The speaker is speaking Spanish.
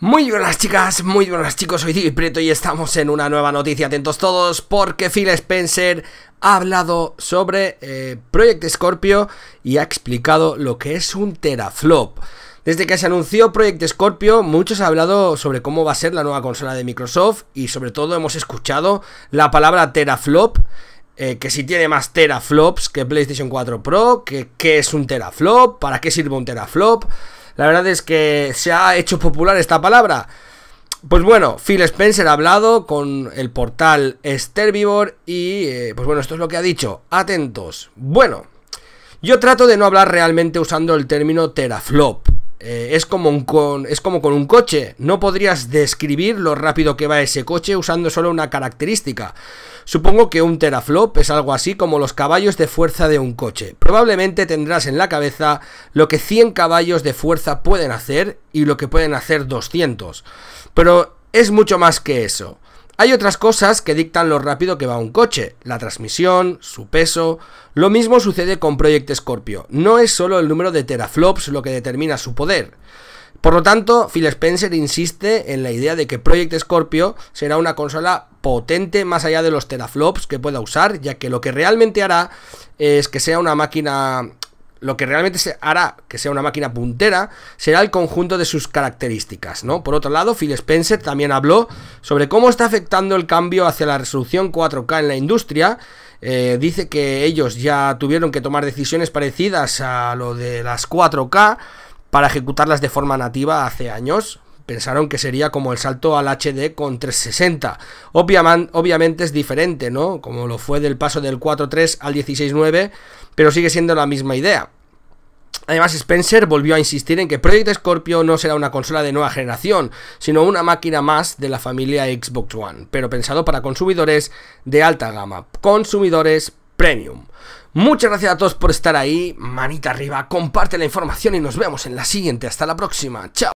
Muy buenas chicas, muy buenas chicos, soy David Prieto y estamos en una nueva noticia, atentos todos, porque Phil Spencer ha hablado sobre eh, Project Scorpio y ha explicado lo que es un teraflop. Desde que se anunció Project Scorpio, muchos han hablado sobre cómo va a ser la nueva consola de Microsoft y sobre todo hemos escuchado la palabra teraflop, eh, que si tiene más teraflops que PlayStation 4 Pro, que qué es un teraflop, para qué sirve un teraflop... La verdad es que se ha hecho popular esta palabra. Pues bueno, Phil Spencer ha hablado con el portal Stervivor y eh, pues bueno, esto es lo que ha dicho. Atentos. Bueno, yo trato de no hablar realmente usando el término teraflop, eh, es, como con, es como con un coche. No podrías describir lo rápido que va ese coche usando solo una característica. Supongo que un teraflop es algo así como los caballos de fuerza de un coche. Probablemente tendrás en la cabeza lo que 100 caballos de fuerza pueden hacer y lo que pueden hacer 200. Pero es mucho más que eso. Hay otras cosas que dictan lo rápido que va un coche, la transmisión, su peso. Lo mismo sucede con Project Scorpio, no es solo el número de teraflops lo que determina su poder. Por lo tanto, Phil Spencer insiste en la idea de que Project Scorpio será una consola potente más allá de los teraflops que pueda usar, ya que lo que realmente hará es que sea una máquina lo que realmente hará que sea una máquina puntera será el conjunto de sus características, ¿no? Por otro lado, Phil Spencer también habló sobre cómo está afectando el cambio hacia la resolución 4K en la industria. Eh, dice que ellos ya tuvieron que tomar decisiones parecidas a lo de las 4K para ejecutarlas de forma nativa hace años, pensaron que sería como el salto al HD con 360. Obviamente, obviamente es diferente, ¿no? Como lo fue del paso del 4.3 al 16.9, pero sigue siendo la misma idea. Además, Spencer volvió a insistir en que Project Scorpio no será una consola de nueva generación, sino una máquina más de la familia Xbox One, pero pensado para consumidores de alta gama, consumidores premium. Muchas gracias a todos por estar ahí, manita arriba, comparte la información y nos vemos en la siguiente. Hasta la próxima, chao.